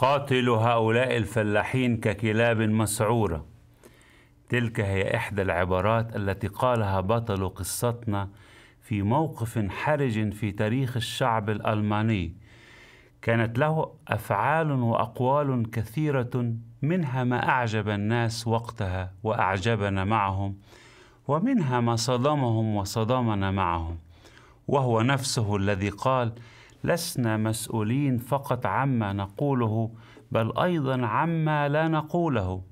قاتل هؤلاء الفلاحين ككلاب مسعوره تلك هي احدى العبارات التي قالها بطل قصتنا في موقف حرج في تاريخ الشعب الالماني كانت له افعال واقوال كثيره منها ما اعجب الناس وقتها واعجبنا معهم ومنها ما صدمهم وصدمنا معهم وهو نفسه الذي قال لسنا مسؤولين فقط عما نقوله بل ايضا عما لا نقوله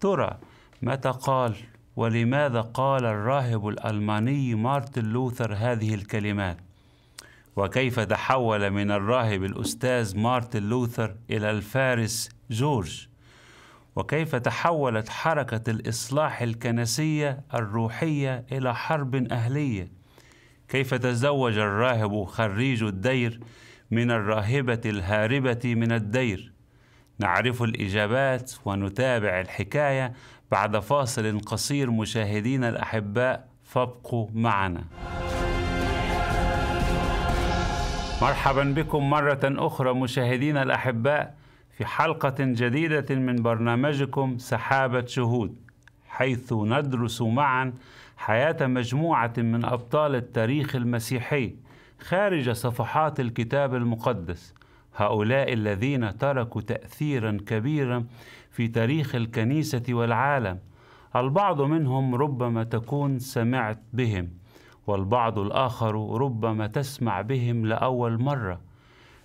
ترى متى قال ولماذا قال الراهب الالماني مارتن لوثر هذه الكلمات وكيف تحول من الراهب الاستاذ مارتن لوثر الى الفارس جورج وكيف تحولت حركه الاصلاح الكنسيه الروحيه الى حرب اهليه كيف تزوج الراهب خريج الدير من الراهبة الهاربة من الدير نعرف الإجابات ونتابع الحكاية بعد فاصل قصير مشاهدينا الأحباء فابقوا معنا مرحبا بكم مرة أخرى مشاهدينا الأحباء في حلقة جديدة من برنامجكم سحابة شهود حيث ندرس معا حياة مجموعة من أبطال التاريخ المسيحي خارج صفحات الكتاب المقدس هؤلاء الذين تركوا تأثيرا كبيرا في تاريخ الكنيسة والعالم البعض منهم ربما تكون سمعت بهم والبعض الآخر ربما تسمع بهم لأول مرة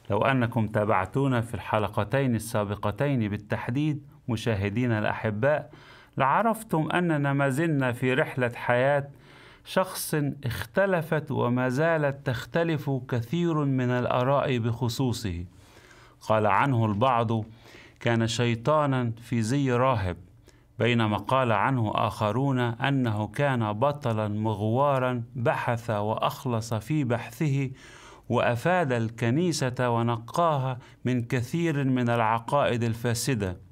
لو أنكم تابعتونا في الحلقتين السابقتين بالتحديد مشاهدينا الأحباء لعرفتم أننا ما زلنا في رحلة حياة شخص اختلفت وما زالت تختلف كثير من الآراء بخصوصه قال عنه البعض كان شيطانا في زي راهب بينما قال عنه آخرون أنه كان بطلا مغوارا بحث وأخلص في بحثه وأفاد الكنيسة ونقاها من كثير من العقائد الفاسدة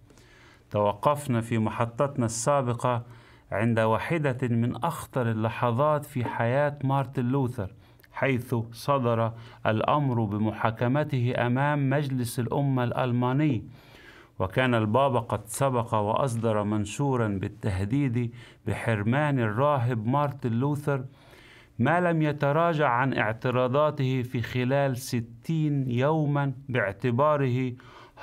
توقفنا في محطتنا السابقة عند واحدة من أخطر اللحظات في حياة مارتن لوثر حيث صدر الأمر بمحاكمته أمام مجلس الأمة الألماني وكان البابا قد سبق وأصدر منشورا بالتهديد بحرمان الراهب مارتن لوثر ما لم يتراجع عن اعتراضاته في خلال ستين يوما باعتباره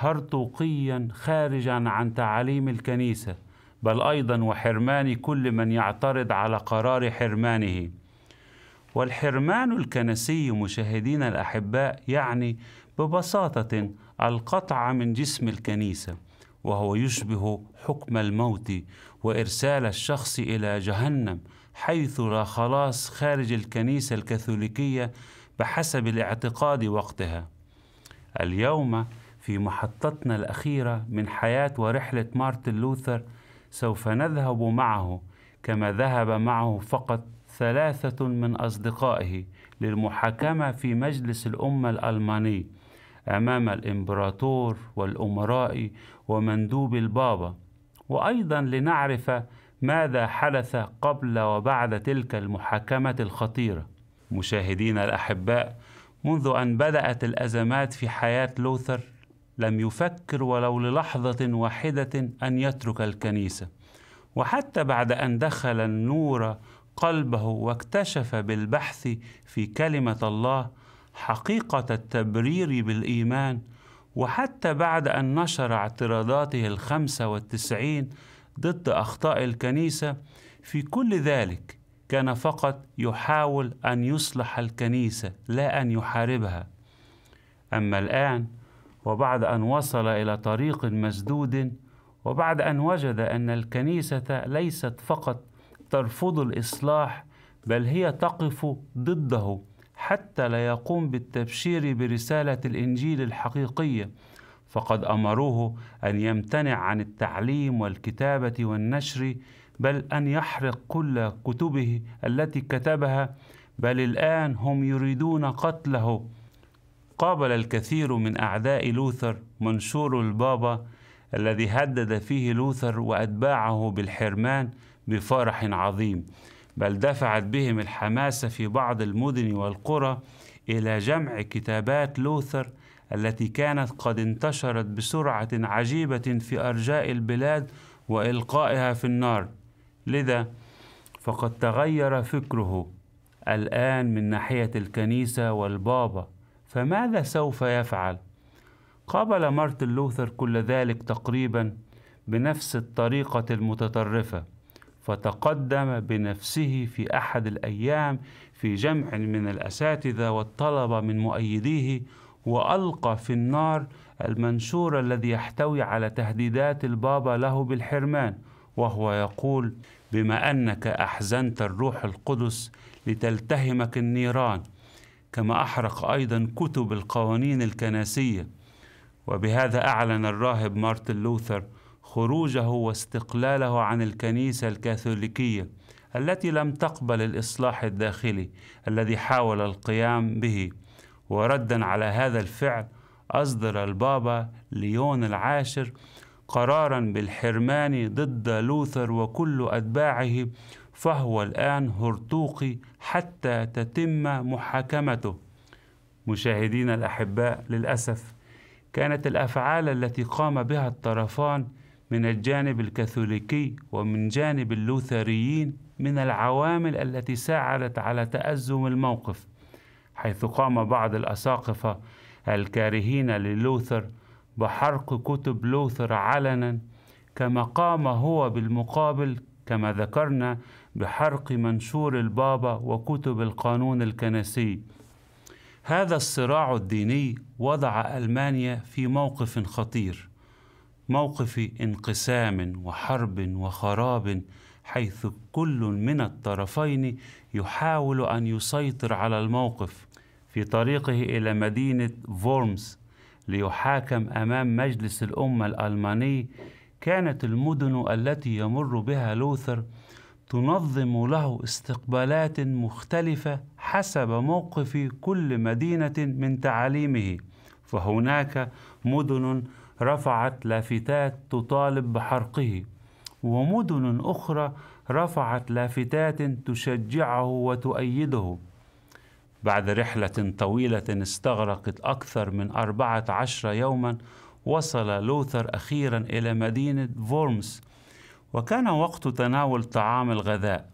هرطوقيا خارجا عن تعاليم الكنيسه بل ايضا وحرمان كل من يعترض على قرار حرمانه والحرمان الكنسي مشاهدين الاحباء يعني ببساطه القطع من جسم الكنيسه وهو يشبه حكم الموت وارسال الشخص الى جهنم حيث لا خلاص خارج الكنيسه الكاثوليكيه بحسب الاعتقاد وقتها اليوم في محطتنا الأخيرة من حياة ورحلة مارتن لوثر سوف نذهب معه كما ذهب معه فقط ثلاثة من أصدقائه للمحاكمة في مجلس الأمة الألماني أمام الإمبراطور والأمراء ومندوب البابا وأيضا لنعرف ماذا حدث قبل وبعد تلك المحاكمة الخطيرة مشاهدينا الأحباء منذ أن بدأت الأزمات في حياة لوثر لم يفكر ولو للحظة واحدة أن يترك الكنيسة وحتى بعد أن دخل النور قلبه واكتشف بالبحث في كلمة الله حقيقة التبرير بالإيمان وحتى بعد أن نشر اعتراضاته الخمسة والتسعين ضد أخطاء الكنيسة في كل ذلك كان فقط يحاول أن يصلح الكنيسة لا أن يحاربها أما الآن وبعد أن وصل إلى طريق مسدود وبعد أن وجد أن الكنيسة ليست فقط ترفض الإصلاح بل هي تقف ضده حتى لا يقوم بالتبشير برسالة الإنجيل الحقيقية فقد أمروه أن يمتنع عن التعليم والكتابة والنشر بل أن يحرق كل كتبه التي كتبها بل الآن هم يريدون قتله قابل الكثير من أعداء لوثر منشور البابا الذي هدد فيه لوثر وأتباعه بالحرمان بفرح عظيم بل دفعت بهم الحماسة في بعض المدن والقرى إلى جمع كتابات لوثر التي كانت قد انتشرت بسرعة عجيبة في أرجاء البلاد وإلقائها في النار لذا فقد تغير فكره الآن من ناحية الكنيسة والبابا فماذا سوف يفعل؟ قابل مارتن لوثر كل ذلك تقريبا بنفس الطريقة المتطرفة فتقدم بنفسه في أحد الأيام في جمع من الأساتذة والطلبة من مؤيديه وألقى في النار المنشور الذي يحتوي على تهديدات البابا له بالحرمان وهو يقول بما أنك أحزنت الروح القدس لتلتهمك النيران كما أحرق أيضا كتب القوانين الكنسية وبهذا أعلن الراهب مارتن لوثر خروجه واستقلاله عن الكنيسة الكاثوليكية التي لم تقبل الإصلاح الداخلي الذي حاول القيام به وردا على هذا الفعل أصدر البابا ليون العاشر قرارا بالحرمان ضد لوثر وكل أتباعه فهو الآن هرطوقي حتى تتم محاكمته مشاهدينا الأحباء للأسف كانت الأفعال التي قام بها الطرفان من الجانب الكاثوليكي ومن جانب اللوثريين من العوامل التي ساعدت على تأزم الموقف حيث قام بعض الأساقفة الكارهين للوثر بحرق كتب لوثر علنا كما قام هو بالمقابل كما ذكرنا بحرق منشور البابا وكتب القانون الكنسي هذا الصراع الديني وضع ألمانيا في موقف خطير موقف انقسام وحرب وخراب حيث كل من الطرفين يحاول أن يسيطر على الموقف في طريقه إلى مدينة فورمز ليحاكم أمام مجلس الأمة الألماني كانت المدن التي يمر بها لوثر تنظم له استقبالات مختلفة حسب موقف كل مدينة من تعاليمه فهناك مدن رفعت لافتات تطالب بحرقه ومدن أخرى رفعت لافتات تشجعه وتؤيده بعد رحلة طويلة استغرقت أكثر من أربعة عشر يوما وصل لوثر أخيرا إلى مدينة فورمس وكان وقت تناول طعام الغذاء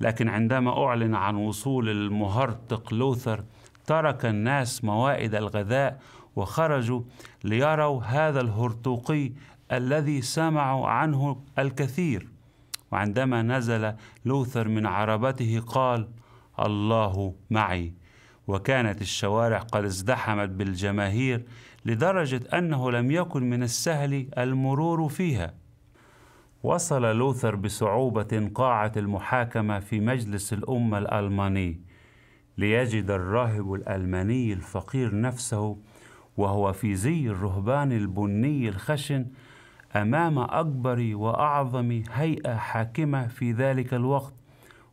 لكن عندما أعلن عن وصول المهرطق لوثر ترك الناس موائد الغذاء وخرجوا ليروا هذا الهرطوقي الذي سمعوا عنه الكثير وعندما نزل لوثر من عربته قال الله معي وكانت الشوارع قد ازدحمت بالجماهير لدرجه انه لم يكن من السهل المرور فيها وصل لوثر بصعوبة قاعة المحاكمة في مجلس الأمة الألماني ليجد الراهب الألماني الفقير نفسه وهو في زي الرهبان البني الخشن أمام أكبر وأعظم هيئة حاكمة في ذلك الوقت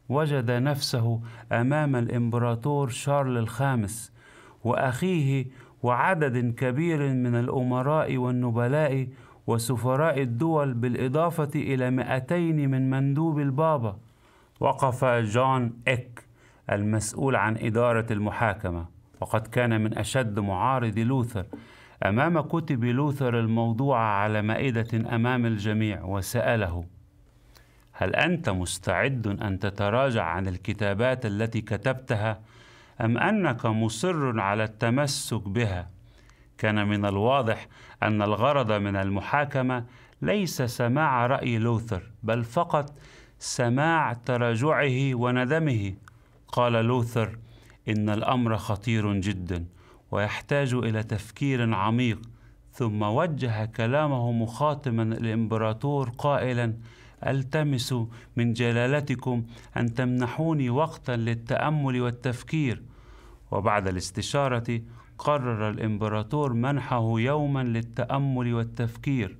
وجد نفسه أمام الإمبراطور شارل الخامس وأخيه وعدد كبير من الأمراء والنبلاء وسفراء الدول بالإضافة إلى 200 من مندوب البابا وقف جون إك المسؤول عن إدارة المحاكمة وقد كان من أشد معارضي لوثر أمام كتب لوثر الموضوعة على مائدة أمام الجميع وسأله هل أنت مستعد أن تتراجع عن الكتابات التي كتبتها أم أنك مصر على التمسك بها؟ كان من الواضح أن الغرض من المحاكمة ليس سماع رأي لوثر بل فقط سماع تراجعه وندمه قال لوثر إن الأمر خطير جدا ويحتاج إلى تفكير عميق ثم وجه كلامه مخاطما الإمبراطور قائلا التمس من جلالتكم ان تمنحوني وقتا للتامل والتفكير وبعد الاستشاره قرر الإمبراطور منحه يوما للتأمل والتفكير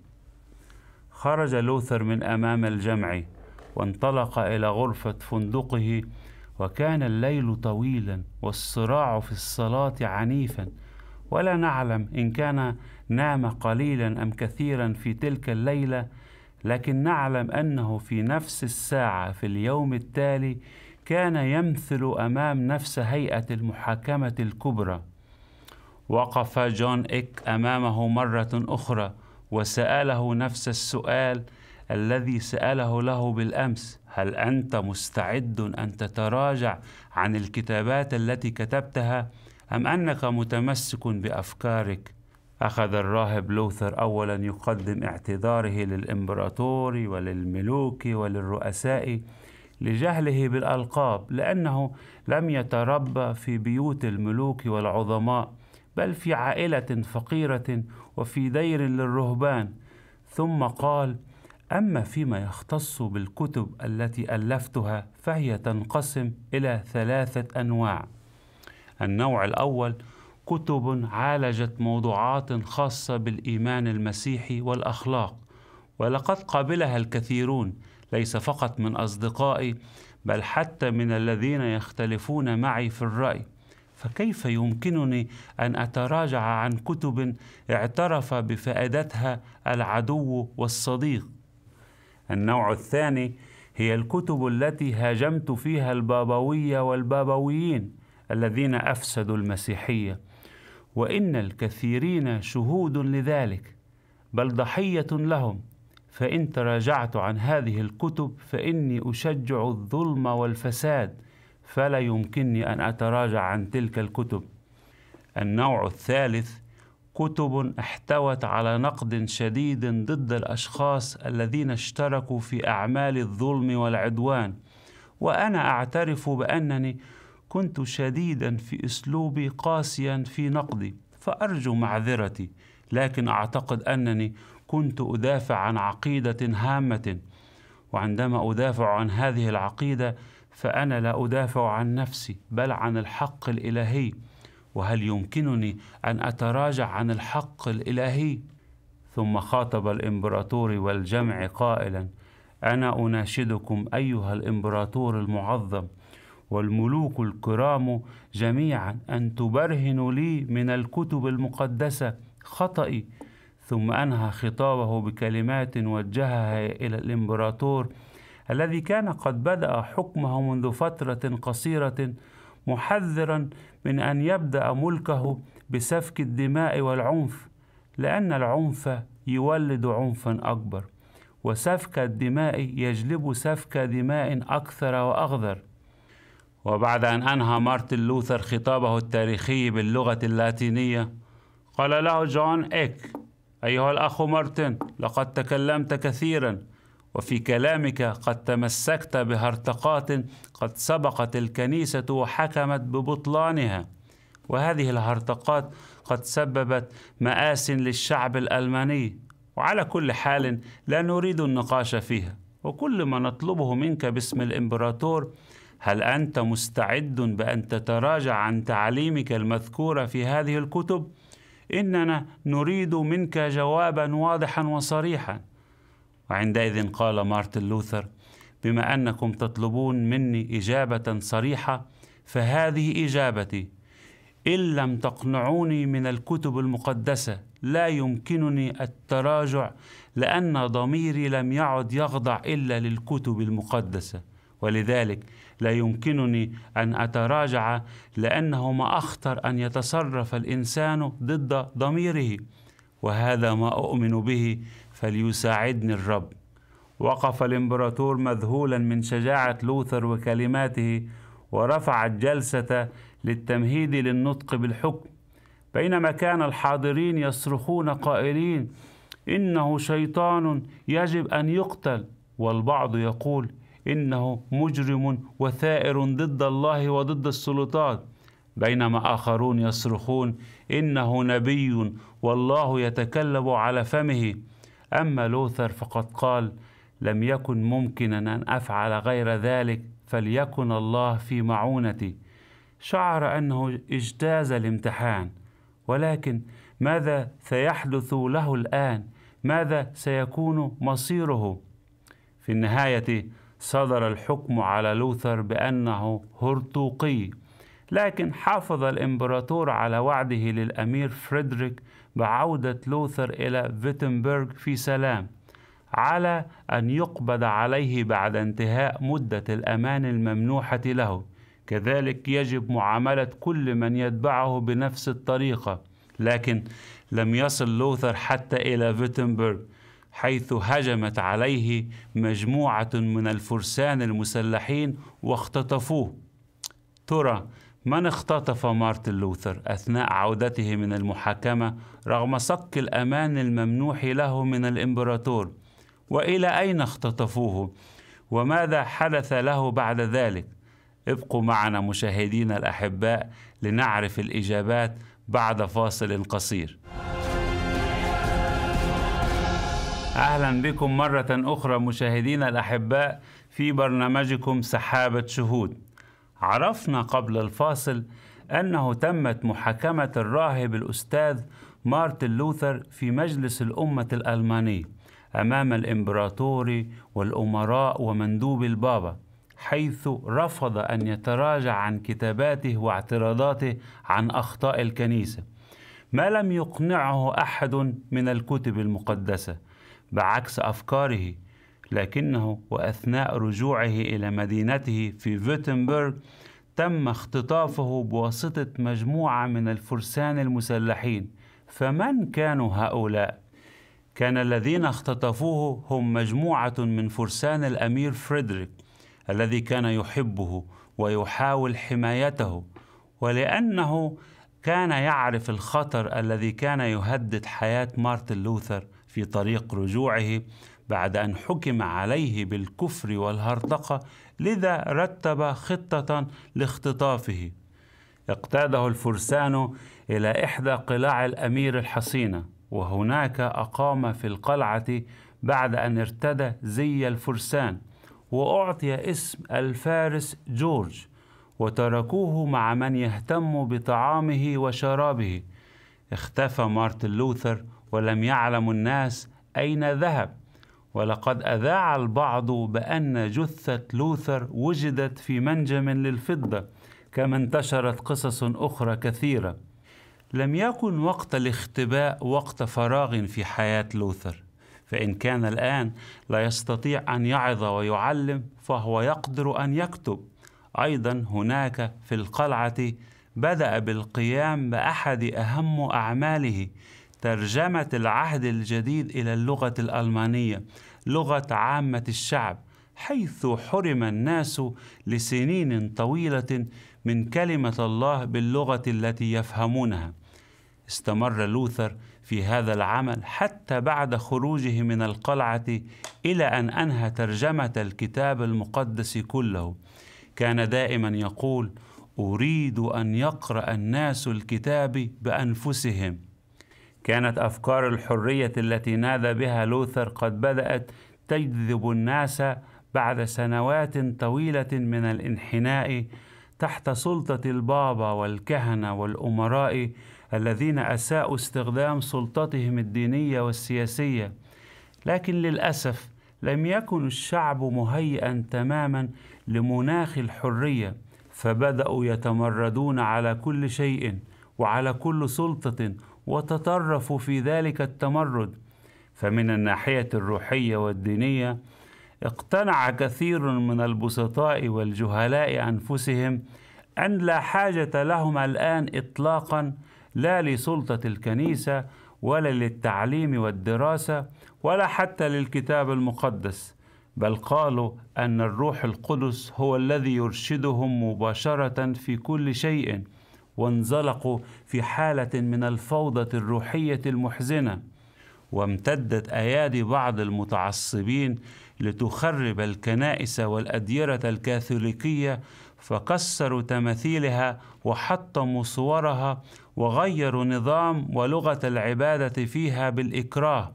خرج لوثر من أمام الجمع وانطلق إلى غرفة فندقه وكان الليل طويلا والصراع في الصلاة عنيفا ولا نعلم إن كان نام قليلا أم كثيرا في تلك الليلة لكن نعلم أنه في نفس الساعة في اليوم التالي كان يمثل أمام نفس هيئة المحاكمة الكبرى وقف جون إيك أمامه مرة أخرى وسأله نفس السؤال الذي سأله له بالأمس هل أنت مستعد أن تتراجع عن الكتابات التي كتبتها أم أنك متمسك بأفكارك؟ أخذ الراهب لوثر أولا يقدم اعتذاره للإمبراطور وللملوك وللرؤساء لجهله بالألقاب لأنه لم يتربى في بيوت الملوك والعظماء بل في عائلة فقيرة وفي دير للرهبان ثم قال أما فيما يختص بالكتب التي ألفتها فهي تنقسم إلى ثلاثة أنواع النوع الأول كتب عالجت موضوعات خاصة بالإيمان المسيحي والأخلاق ولقد قابلها الكثيرون ليس فقط من أصدقائي بل حتى من الذين يختلفون معي في الرأي فكيف يمكنني أن أتراجع عن كتب اعترف بفائدتها العدو والصديق؟ النوع الثاني هي الكتب التي هاجمت فيها البابوية والبابويين الذين أفسدوا المسيحية وإن الكثيرين شهود لذلك بل ضحية لهم فإن تراجعت عن هذه الكتب فإني أشجع الظلم والفساد فلا يمكنني أن أتراجع عن تلك الكتب النوع الثالث كتب احتوت على نقد شديد ضد الأشخاص الذين اشتركوا في أعمال الظلم والعدوان وأنا أعترف بأنني كنت شديدا في أسلوبي قاسيا في نقدي فأرجو معذرتي لكن أعتقد أنني كنت أدافع عن عقيدة هامة وعندما أدافع عن هذه العقيدة فأنا لا أدافع عن نفسي بل عن الحق الإلهي وهل يمكنني أن أتراجع عن الحق الإلهي؟ ثم خاطب الإمبراطور والجمع قائلا أنا أناشدكم أيها الإمبراطور المعظم والملوك الكرام جميعا أن تبرهنوا لي من الكتب المقدسة خطئي ثم أنهى خطابه بكلمات وجهها إلى الإمبراطور الذي كان قد بدأ حكمه منذ فترة قصيرة محذرا من أن يبدأ ملكه بسفك الدماء والعنف لأن العنف يولد عنفا أكبر وسفك الدماء يجلب سفك دماء أكثر وأغذر وبعد أن أنهى مارتن لوثر خطابه التاريخي باللغة اللاتينية قال له جون إيك أيها الأخ مارتن لقد تكلمت كثيرا وفي كلامك قد تمسكت بهرطقات قد سبقت الكنيسة وحكمت ببطلانها وهذه الهرطقات قد سببت مآس للشعب الألماني وعلى كل حال لا نريد النقاش فيها وكل ما نطلبه منك باسم الإمبراطور هل أنت مستعد بأن تتراجع عن تعليمك المذكورة في هذه الكتب؟ إننا نريد منك جوابا واضحا وصريحا وعندئذ قال مارتن لوثر بما انكم تطلبون مني اجابه صريحه فهذه اجابتي ان لم تقنعوني من الكتب المقدسه لا يمكنني التراجع لان ضميري لم يعد يخضع الا للكتب المقدسه ولذلك لا يمكنني ان اتراجع لانه ما اخطر ان يتصرف الانسان ضد ضميره وهذا ما اؤمن به فليساعدني الرب وقف الامبراطور مذهولا من شجاعة لوثر وكلماته ورفع الجلسة للتمهيد للنطق بالحكم بينما كان الحاضرين يصرخون قائلين إنه شيطان يجب أن يقتل والبعض يقول إنه مجرم وثائر ضد الله وضد السلطات بينما آخرون يصرخون إنه نبي والله يتكلم على فمه أما لوثر فقد قال لم يكن ممكنا أن أفعل غير ذلك فليكن الله في معونتي شعر أنه اجتاز الامتحان ولكن ماذا سيحدث له الآن؟ ماذا سيكون مصيره؟ في النهاية صدر الحكم على لوثر بأنه هرطوقي لكن حافظ الإمبراطور على وعده للأمير فريدريك بعودة لوثر إلى فيتنبرغ في سلام على أن يقبض عليه بعد انتهاء مدة الأمان الممنوحة له كذلك يجب معاملة كل من يتبعه بنفس الطريقة لكن لم يصل لوثر حتى إلى فيتنبرغ حيث هجمت عليه مجموعة من الفرسان المسلحين واختطفوه ترى من اختطف مارتن لوثر أثناء عودته من المحاكمة رغم صك الأمان الممنوح له من الإمبراطور؟ وإلى أين اختطفوه؟ وماذا حدث له بعد ذلك؟ ابقوا معنا مشاهدينا الأحباء لنعرف الإجابات بعد فاصل قصير. أهلا بكم مرة أخرى مشاهدينا الأحباء في برنامجكم سحابة شهود. عرفنا قبل الفاصل أنه تمت محاكمة الراهب الأستاذ مارتن لوثر في مجلس الأمة الألماني أمام الإمبراطور والأمراء ومندوب البابا حيث رفض أن يتراجع عن كتاباته واعتراضاته عن أخطاء الكنيسة ما لم يقنعه أحد من الكتب المقدسة بعكس أفكاره لكنه وأثناء رجوعه إلى مدينته في فيتنبرغ تم اختطافه بواسطة مجموعة من الفرسان المسلحين فمن كانوا هؤلاء؟ كان الذين اختطفوه هم مجموعة من فرسان الأمير فريدريك الذي كان يحبه ويحاول حمايته ولأنه كان يعرف الخطر الذي كان يهدد حياة مارتن لوثر في طريق رجوعه بعد أن حكم عليه بالكفر والهرطقة لذا رتب خطة لاختطافه اقتاده الفرسان إلى إحدى قلاع الأمير الحصينة وهناك أقام في القلعة بعد أن ارتدى زي الفرسان وأعطي اسم الفارس جورج وتركوه مع من يهتم بطعامه وشرابه اختفى مارتن لوثر ولم يعلم الناس أين ذهب ولقد أذاع البعض بأن جثة لوثر وجدت في منجم للفضة كما انتشرت قصص أخرى كثيرة لم يكن وقت الاختباء وقت فراغ في حياة لوثر فإن كان الآن لا يستطيع أن يعظ ويعلم فهو يقدر أن يكتب أيضا هناك في القلعة بدأ بالقيام بأحد أهم أعماله ترجمة العهد الجديد إلى اللغة الألمانية لغة عامة الشعب حيث حرم الناس لسنين طويلة من كلمة الله باللغة التي يفهمونها استمر لوثر في هذا العمل حتى بعد خروجه من القلعة إلى أن أنهى ترجمة الكتاب المقدس كله كان دائما يقول أريد أن يقرأ الناس الكتاب بأنفسهم كانت أفكار الحرية التي نادى بها لوثر قد بدأت تجذب الناس بعد سنوات طويلة من الانحناء تحت سلطة البابا والكهنة والأمراء الذين أساءوا استخدام سلطتهم الدينية والسياسية، لكن للأسف لم يكن الشعب مهيئا تماما لمناخ الحرية، فبدأوا يتمردون على كل شيء وعلى كل سلطة وتطرفوا في ذلك التمرد فمن الناحية الروحية والدينية اقتنع كثير من البسطاء والجهلاء أنفسهم أن لا حاجة لهم الآن إطلاقا لا لسلطة الكنيسة ولا للتعليم والدراسة ولا حتى للكتاب المقدس بل قالوا أن الروح القدس هو الذي يرشدهم مباشرة في كل شيء وانزلقوا في حالة من الفوضى الروحية المحزنة وامتدت أيادي بعض المتعصبين لتخرب الكنائس والأديرة الكاثوليكية فكسروا تماثيلها وحطموا صورها وغيروا نظام ولغة العبادة فيها بالإكراه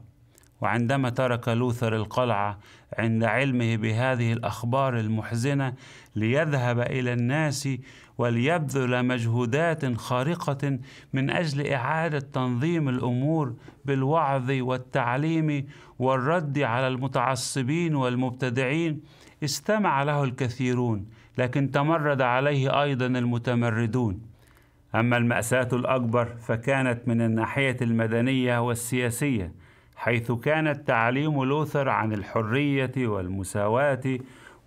وعندما ترك لوثر القلعة عند علمه بهذه الأخبار المحزنة ليذهب إلى الناس وليبذل مجهودات خارقة من أجل إعادة تنظيم الأمور بالوعظ والتعليم والرد على المتعصبين والمبتدعين استمع له الكثيرون لكن تمرد عليه أيضا المتمردون أما المأساة الأكبر فكانت من الناحية المدنية والسياسية حيث كان التعليم لوثر عن الحرية والمساواة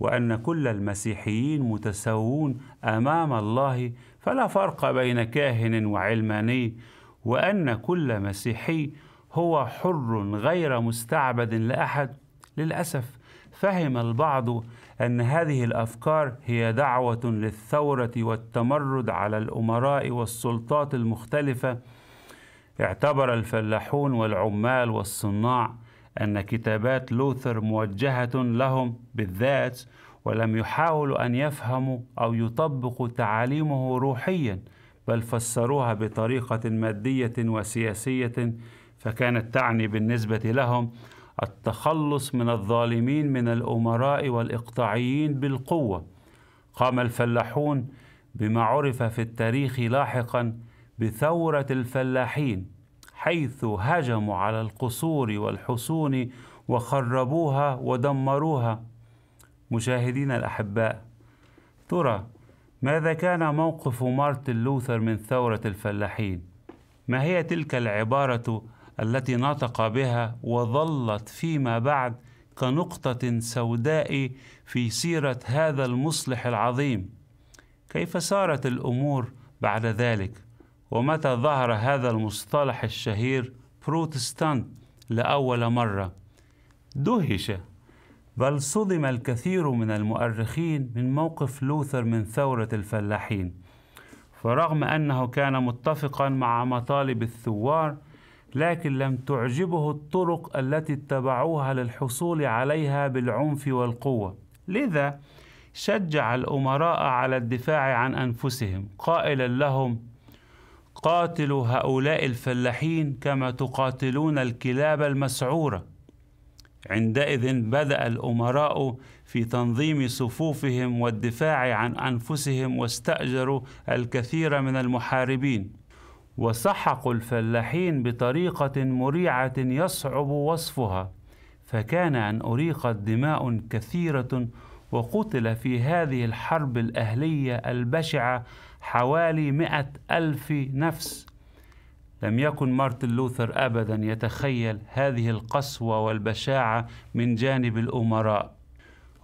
وأن كل المسيحيين متساوون أمام الله فلا فرق بين كاهن وعلماني وأن كل مسيحي هو حر غير مستعبد لأحد للأسف فهم البعض أن هذه الأفكار هي دعوة للثورة والتمرد على الأمراء والسلطات المختلفة اعتبر الفلاحون والعمال والصناع أن كتابات لوثر موجهة لهم بالذات ولم يحاولوا أن يفهموا أو يطبقوا تعاليمه روحيا بل فسروها بطريقة مادية وسياسية فكانت تعني بالنسبة لهم التخلص من الظالمين من الأمراء والإقطاعيين بالقوة قام الفلاحون بما عرف في التاريخ لاحقا بثورة الفلاحين حيث هجموا على القصور والحصون وخربوها ودمروها مشاهدينا الأحباء ترى ماذا كان موقف مارتن لوثر من ثورة الفلاحين؟ ما هي تلك العبارة التي نطق بها وظلت فيما بعد كنقطة سوداء في سيرة هذا المصلح العظيم؟ كيف سارت الأمور بعد ذلك؟ ومتى ظهر هذا المصطلح الشهير بروتستانت لأول مرة دهش بل صدم الكثير من المؤرخين من موقف لوثر من ثورة الفلاحين فرغم أنه كان متفقا مع مطالب الثوار لكن لم تعجبه الطرق التي اتبعوها للحصول عليها بالعنف والقوة لذا شجع الأمراء على الدفاع عن أنفسهم قائلا لهم قاتلوا هؤلاء الفلاحين كما تقاتلون الكلاب المسعوره عندئذ بدا الامراء في تنظيم صفوفهم والدفاع عن انفسهم واستاجروا الكثير من المحاربين وسحقوا الفلاحين بطريقه مريعه يصعب وصفها فكان ان اريقت دماء كثيره وقتل في هذه الحرب الاهليه البشعه حوالي مئة ألف نفس لم يكن مارتن لوثر أبدا يتخيل هذه القسوة والبشاعة من جانب الأمراء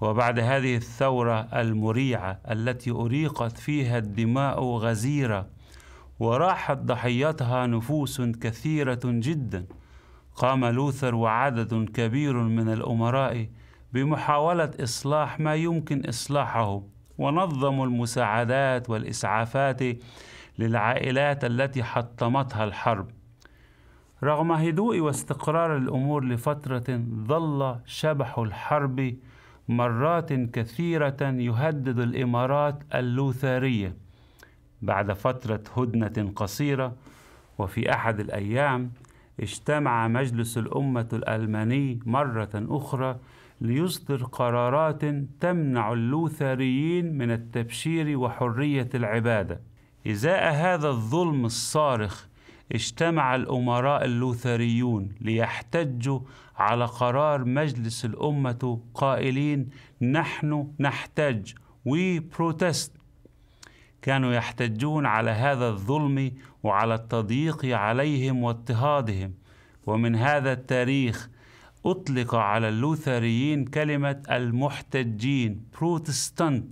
وبعد هذه الثورة المريعة التي أريقت فيها الدماء غزيرة وراحت ضحيتها نفوس كثيرة جدا قام لوثر وعدد كبير من الأمراء بمحاولة إصلاح ما يمكن إصلاحه ونظموا المساعدات والإسعافات للعائلات التي حطمتها الحرب رغم هدوء واستقرار الأمور لفترة ظل شبح الحرب مرات كثيرة يهدد الإمارات اللوثارية بعد فترة هدنة قصيرة وفي أحد الأيام اجتمع مجلس الأمة الألماني مرة أخرى ليصدر قرارات تمنع اللوثريين من التبشير وحرية العبادة. إزاء هذا الظلم الصارخ اجتمع الأمراء اللوثريون ليحتجوا على قرار مجلس الأمة قائلين نحن نحتج وي بروتست كانوا يحتجون على هذا الظلم وعلى التضييق عليهم واضطهادهم ومن هذا التاريخ أطلق على اللوثريين كلمة المحتجين بروتستانت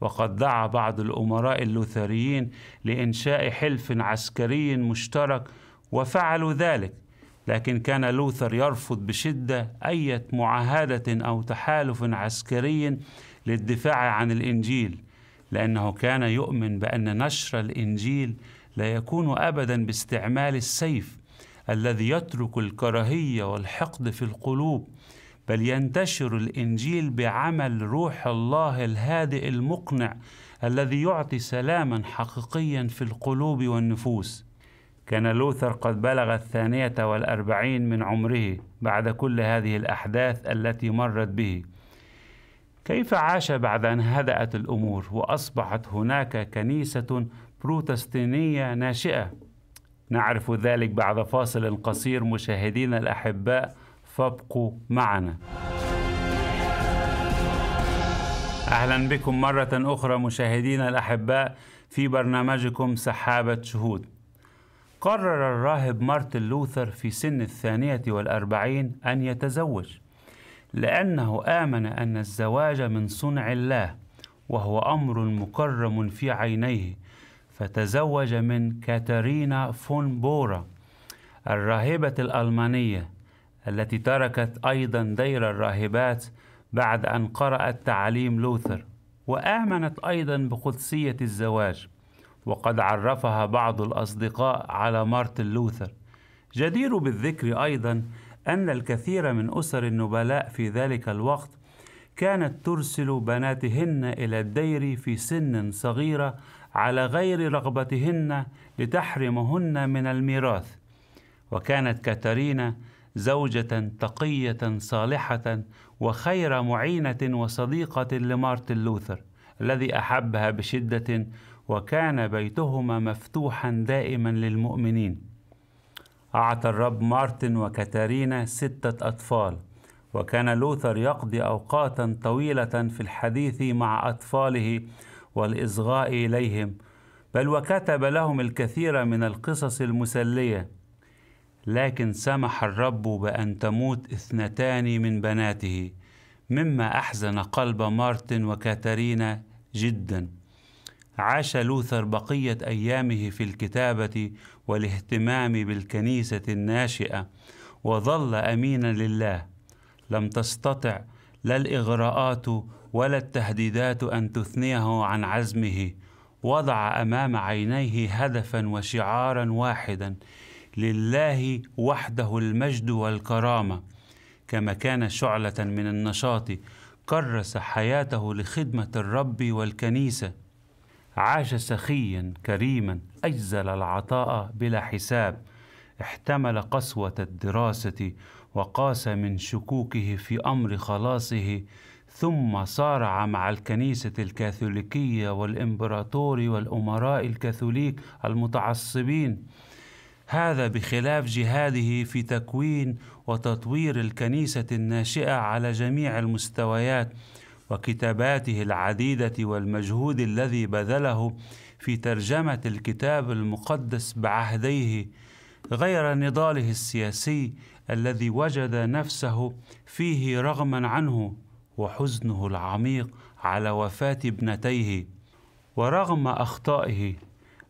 وقد دعا بعض الأمراء اللوثريين لإنشاء حلف عسكري مشترك وفعلوا ذلك لكن كان لوثر يرفض بشدة أي معاهدة أو تحالف عسكري للدفاع عن الإنجيل لأنه كان يؤمن بأن نشر الإنجيل لا يكون أبدا باستعمال السيف الذي يترك الكراهيه والحقد في القلوب بل ينتشر الانجيل بعمل روح الله الهادئ المقنع الذي يعطي سلاما حقيقيا في القلوب والنفوس كان لوثر قد بلغ الثانيه والاربعين من عمره بعد كل هذه الاحداث التي مرت به كيف عاش بعد ان هدات الامور واصبحت هناك كنيسه بروتستانيه ناشئه نعرف ذلك بعد فاصل قصير مشاهدينا الأحباء فابقوا معنا أهلا بكم مرة أخرى مشاهدينا الأحباء في برنامجكم سحابة شهود قرر الراهب مارتن لوثر في سن الثانية والأربعين أن يتزوج لأنه آمن أن الزواج من صنع الله وهو أمر مكرم في عينيه فتزوج من كاترينا فون بورا الراهبة الألمانية التي تركت أيضا دير الراهبات بعد أن قرأت تعاليم لوثر وآمنت أيضا بقدسية الزواج وقد عرفها بعض الأصدقاء على مارتن لوثر جدير بالذكر أيضا أن الكثير من أسر النبلاء في ذلك الوقت كانت ترسل بناتهن إلى الدير في سن صغيرة على غير رغبتهن لتحرمهن من الميراث وكانت كاترينا زوجة تقية صالحة وخير معينة وصديقة لمارتن لوثر الذي أحبها بشدة وكان بيتهما مفتوحا دائما للمؤمنين أعطى الرب مارتن وكاتارينا ستة أطفال وكان لوثر يقضي أوقاتا طويلة في الحديث مع أطفاله والإصغاء إليهم بل وكتب لهم الكثير من القصص المسلية لكن سمح الرب بأن تموت اثنتان من بناته مما أحزن قلب مارتن وكاترينا جدا عاش لوثر بقية أيامه في الكتابة والاهتمام بالكنيسة الناشئة وظل أمينا لله لم تستطع لا الإغراءات ولا التهديدات أن تثنيه عن عزمه وضع أمام عينيه هدفا وشعارا واحدا لله وحده المجد والكرامة كما كان شعلة من النشاط كرس حياته لخدمة الرب والكنيسة عاش سخيا كريما أجزل العطاء بلا حساب احتمل قسوة الدراسة وقاس من شكوكه في أمر خلاصه ثم صارع مع الكنيسة الكاثوليكية والإمبراطور والأمراء الكاثوليك المتعصبين هذا بخلاف جهاده في تكوين وتطوير الكنيسة الناشئة على جميع المستويات وكتاباته العديدة والمجهود الذي بذله في ترجمة الكتاب المقدس بعهديه غير نضاله السياسي الذي وجد نفسه فيه رغما عنه وحزنه العميق على وفاة ابنتيه ورغم أخطائه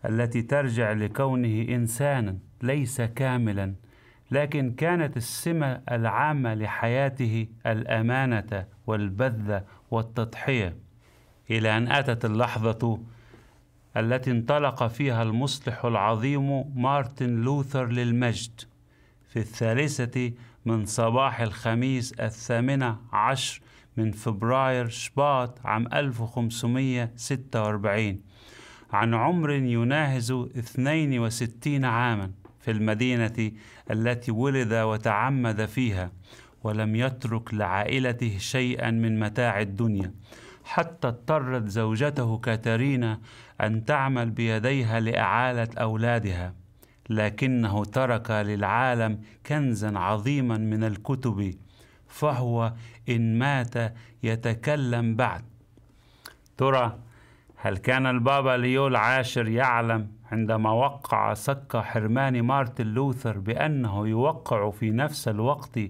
التي ترجع لكونه إنسانا ليس كاملا لكن كانت السمة العامة لحياته الأمانة والبذة والتضحية إلى أن أتت اللحظة التي انطلق فيها المصلح العظيم مارتن لوثر للمجد في الثالثة من صباح الخميس الثامنة عشر من فبراير شباط عام 1546 عن عمر يناهز 62 عاما في المدينة التي ولد وتعمد فيها ولم يترك لعائلته شيئا من متاع الدنيا حتى اضطرت زوجته كاترينا أن تعمل بيديها لإعالة أولادها لكنه ترك للعالم كنزا عظيما من الكتب فهو إن مات يتكلم بعد ترى هل كان البابا ليو العاشر يعلم عندما وقع سك حرمان مارتن لوثر بأنه يوقع في نفس الوقت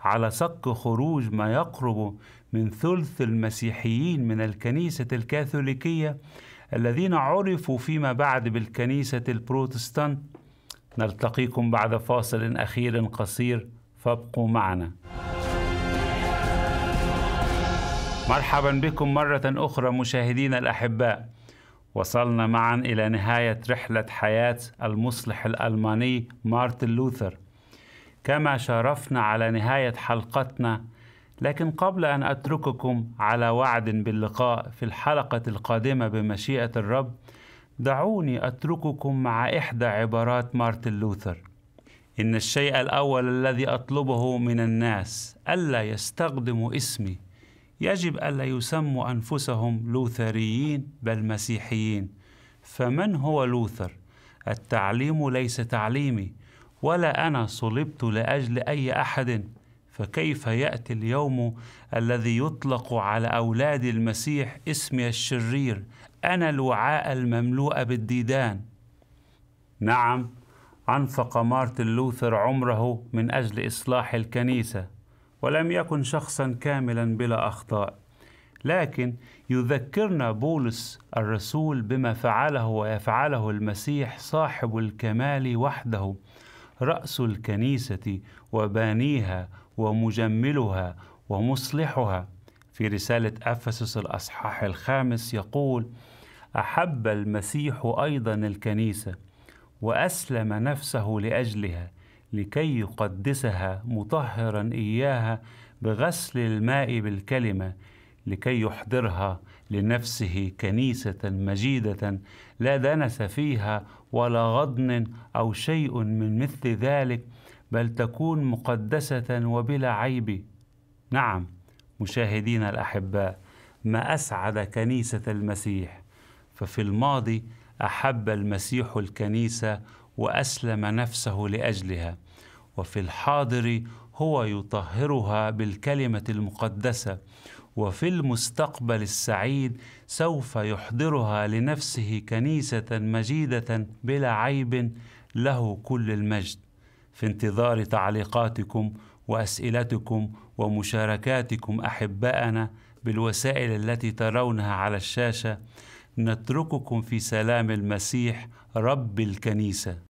على سك خروج ما يقرب من ثلث المسيحيين من الكنيسة الكاثوليكية الذين عرفوا فيما بعد بالكنيسة البروتستانت نلتقيكم بعد فاصل أخير قصير فابقوا معنا مرحبا بكم مرة أخرى مشاهدينا الأحباء وصلنا معا إلى نهاية رحلة حياة المصلح الألماني مارتن لوثر كما شرفنا على نهاية حلقتنا لكن قبل أن أترككم على وعد باللقاء في الحلقة القادمة بمشيئة الرب دعوني أترككم مع إحدى عبارات مارتن لوثر إن الشيء الأول الذي أطلبه من الناس ألا يستخدموا اسمي يجب ألا يسموا أنفسهم لوثريين بل مسيحيين فمن هو لوثر؟ التعليم ليس تعليمي ولا أنا صلبت لأجل أي أحد فكيف يأتي اليوم الذي يطلق على أولاد المسيح اسمي الشرير أنا الوعاء المملوء بالديدان نعم أنفق مارتن لوثر عمره من أجل إصلاح الكنيسة ولم يكن شخصا كاملا بلا اخطاء لكن يذكرنا بولس الرسول بما فعله ويفعله المسيح صاحب الكمال وحده راس الكنيسه وبانيها ومجملها ومصلحها في رساله افسس الاصحاح الخامس يقول احب المسيح ايضا الكنيسه واسلم نفسه لاجلها لكي يقدسها مطهرا اياها بغسل الماء بالكلمه لكي يحضرها لنفسه كنيسه مجيده لا دنس فيها ولا غضن او شيء من مثل ذلك بل تكون مقدسه وبلا عيب نعم مشاهدينا الاحباء ما اسعد كنيسه المسيح ففي الماضي احب المسيح الكنيسه واسلم نفسه لاجلها وفي الحاضر هو يطهرها بالكلمه المقدسه وفي المستقبل السعيد سوف يحضرها لنفسه كنيسه مجيده بلا عيب له كل المجد في انتظار تعليقاتكم واسئلتكم ومشاركاتكم احبائنا بالوسائل التي ترونها على الشاشه نترككم في سلام المسيح رب الكنيسه